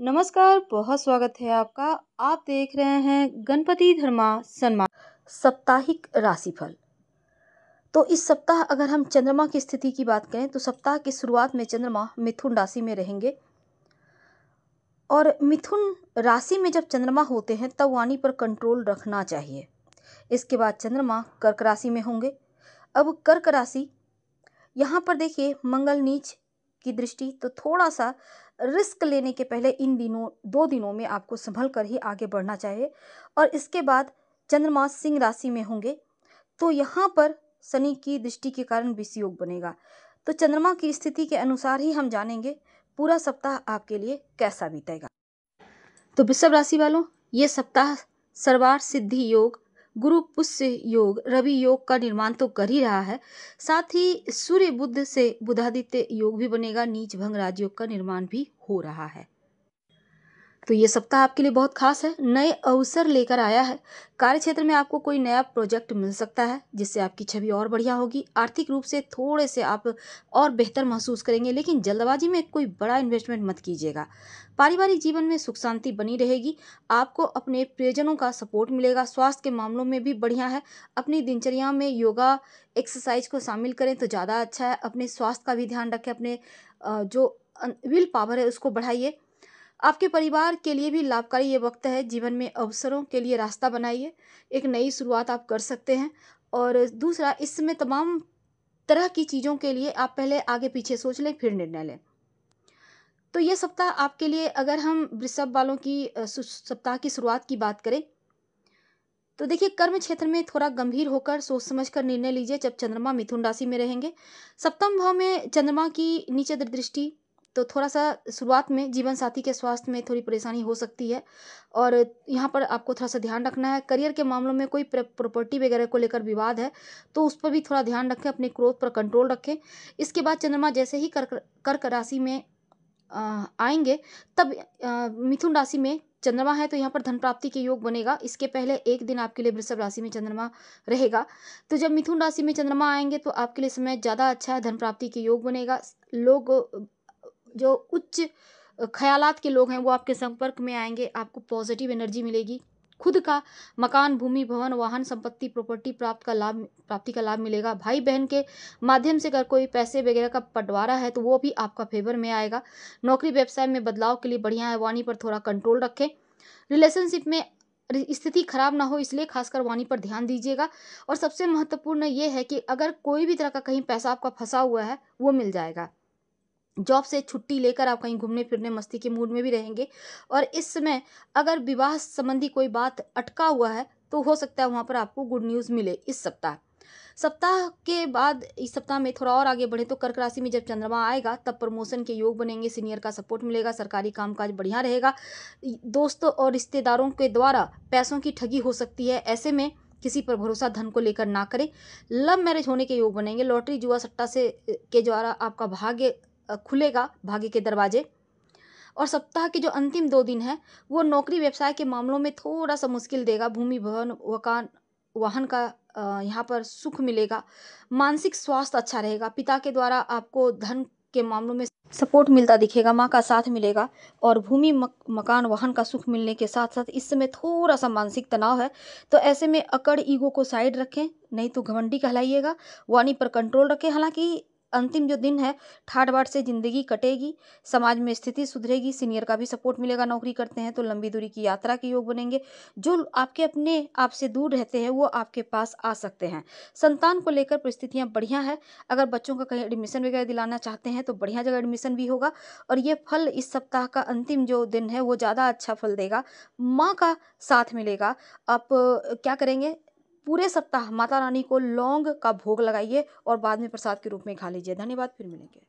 नमस्कार बहुत स्वागत है आपका आप देख रहे हैं गणपति धर्मा सन्मान साप्ताहिक राशिफल तो इस सप्ताह अगर हम चंद्रमा की स्थिति की बात करें तो सप्ताह की शुरुआत में चंद्रमा मिथुन राशि में रहेंगे और मिथुन राशि में जब चंद्रमा होते हैं तब वाणी पर कंट्रोल रखना चाहिए इसके बाद चंद्रमा कर्क राशि में होंगे अब कर्क राशि यहाँ पर देखिए मंगल नीच की दृष्टि तो थोड़ा सा रिस्क लेने के पहले इन दिनों दो दिनों में आपको संभल कर ही आगे बढ़ना चाहिए और इसके बाद चंद्रमा सिंह राशि में होंगे तो यहाँ पर शनि की दृष्टि के कारण विष योग बनेगा तो चंद्रमा की स्थिति के अनुसार ही हम जानेंगे पूरा सप्ताह आपके लिए कैसा बीतेगा तो वृषभ राशि वालों ये सप्ताह सर्वार सिद्धि योग गुरु पुष्य योग रवि योग का निर्माण तो कर ही रहा है साथ ही सूर्य बुद्ध से बुधादित्य योग भी बनेगा नीच भंग राजयोग का निर्माण भी हो रहा है तो ये सप्ताह आपके लिए बहुत खास है नए अवसर लेकर आया है कार्य क्षेत्र में आपको कोई नया प्रोजेक्ट मिल सकता है जिससे आपकी छवि और बढ़िया होगी आर्थिक रूप से थोड़े से आप और बेहतर महसूस करेंगे लेकिन जल्दबाजी में कोई बड़ा इन्वेस्टमेंट मत कीजिएगा पारिवारिक जीवन में सुख शांति बनी रहेगी आपको अपने प्रियजनों का सपोर्ट मिलेगा स्वास्थ्य के मामलों में भी बढ़िया है अपनी दिनचर्या में योगा एक्सरसाइज को शामिल करें तो ज़्यादा अच्छा है अपने स्वास्थ्य का भी ध्यान रखें अपने जो विल पावर है उसको बढ़ाइए आपके परिवार के लिए भी लाभकारी ये वक्त है जीवन में अवसरों के लिए रास्ता बनाइए एक नई शुरुआत आप कर सकते हैं और दूसरा इस समय तमाम तरह की चीज़ों के लिए आप पहले आगे पीछे सोच लें फिर निर्णय लें तो ये सप्ताह आपके लिए अगर हम वृषभ वालों की सप्ताह की शुरुआत की बात करें तो देखिए कर्म क्षेत्र में थोड़ा गंभीर होकर सोच समझ कर निर्णय लीजिए जब चंद्रमा मिथुन राशि में रहेंगे सप्तम भाव में चंद्रमा की नीचे दृष्टि तो थोड़ा सा शुरुआत में जीवन साथी के स्वास्थ्य में थोड़ी परेशानी हो सकती है और यहाँ पर आपको थोड़ा सा ध्यान रखना है करियर के मामलों में कोई प्रॉपर्टी वगैरह को लेकर विवाद है तो उस पर भी थोड़ा ध्यान रखें अपने क्रोध पर कंट्रोल रखें इसके बाद चंद्रमा जैसे ही कर्क कर्क राशि में आएंगे तब मिथुन राशि में चंद्रमा है तो यहाँ पर धन प्राप्ति के योग बनेगा इसके पहले एक दिन आपके लिए वृषभ राशि में चंद्रमा रहेगा तो जब मिथुन राशि में चंद्रमा आएंगे तो आपके लिए समय ज़्यादा अच्छा है धन प्राप्ति के योग बनेगा लोग जो उच्च ख्यालात के लोग हैं वो आपके संपर्क में आएंगे आपको पॉजिटिव एनर्जी मिलेगी खुद का मकान भूमि भवन वाहन संपत्ति प्रॉपर्टी प्राप्त का लाभ प्राप्ति का लाभ मिलेगा भाई बहन के माध्यम से अगर कोई पैसे वगैरह का बंटवारा है तो वो भी आपका फेवर में आएगा नौकरी व्यवसाय में बदलाव के लिए बढ़िया है वाणी पर थोड़ा कंट्रोल रखें रिलेशनशिप में स्थिति खराब ना हो इसलिए खासकर वाणी पर ध्यान दीजिएगा और सबसे महत्वपूर्ण ये है कि अगर कोई भी तरह का कहीं पैसा आपका फंसा हुआ है वो मिल जाएगा जॉब से छुट्टी लेकर आप कहीं घूमने फिरने मस्ती के मूड में भी रहेंगे और इस समय अगर विवाह संबंधी कोई बात अटका हुआ है तो हो सकता है वहाँ पर आपको गुड न्यूज़ मिले इस सप्ताह सप्ताह के बाद इस सप्ताह में थोड़ा और आगे बढ़े तो कर्क राशि में जब चंद्रमा आएगा तब प्रमोशन के योग बनेंगे सीनियर का सपोर्ट मिलेगा सरकारी कामकाज बढ़िया रहेगा दोस्तों और रिश्तेदारों के द्वारा पैसों की ठगी हो सकती है ऐसे में किसी पर भरोसा धन को लेकर ना करें लव मैरिज होने के योग बनेंगे लॉटरी जुआ सट्टा से के द्वारा आपका भाग्य खुलेगा भाग्य के दरवाजे और सप्ताह के जो अंतिम दो दिन हैं वो नौकरी व्यवसाय के मामलों में थोड़ा सा मुश्किल देगा भूमि भवन वकान वाहन का यहाँ पर सुख मिलेगा मानसिक स्वास्थ्य अच्छा रहेगा पिता के द्वारा आपको धन के मामलों में सपोर्ट मिलता दिखेगा माँ का साथ मिलेगा और भूमि मक, मकान वाहन का सुख मिलने के साथ साथ इस समय थोड़ा सा मानसिक तनाव है तो ऐसे में अकड़ ईगो को साइड रखें नहीं तो घमंडी कहलाइएगा वाणी पर कंट्रोल रखें हालांकि अंतिम जो दिन है ठाट बाट से ज़िंदगी कटेगी समाज में स्थिति सुधरेगी सीनियर का भी सपोर्ट मिलेगा नौकरी करते हैं तो लंबी दूरी की यात्रा के योग बनेंगे जो आपके अपने आप से दूर रहते हैं वो आपके पास आ सकते हैं संतान को लेकर परिस्थितियाँ बढ़िया है अगर बच्चों का कहीं एडमिशन वगैरह दिलाना चाहते हैं तो बढ़िया जगह एडमिशन भी होगा और ये फल इस सप्ताह का अंतिम जो दिन है वो ज़्यादा अच्छा फल देगा माँ का साथ मिलेगा आप क्या करेंगे पूरे सप्ताह माता रानी को लौंग का भोग लगाइए और बाद में प्रसाद के रूप में खा लीजिए धन्यवाद फिर मिलेंगे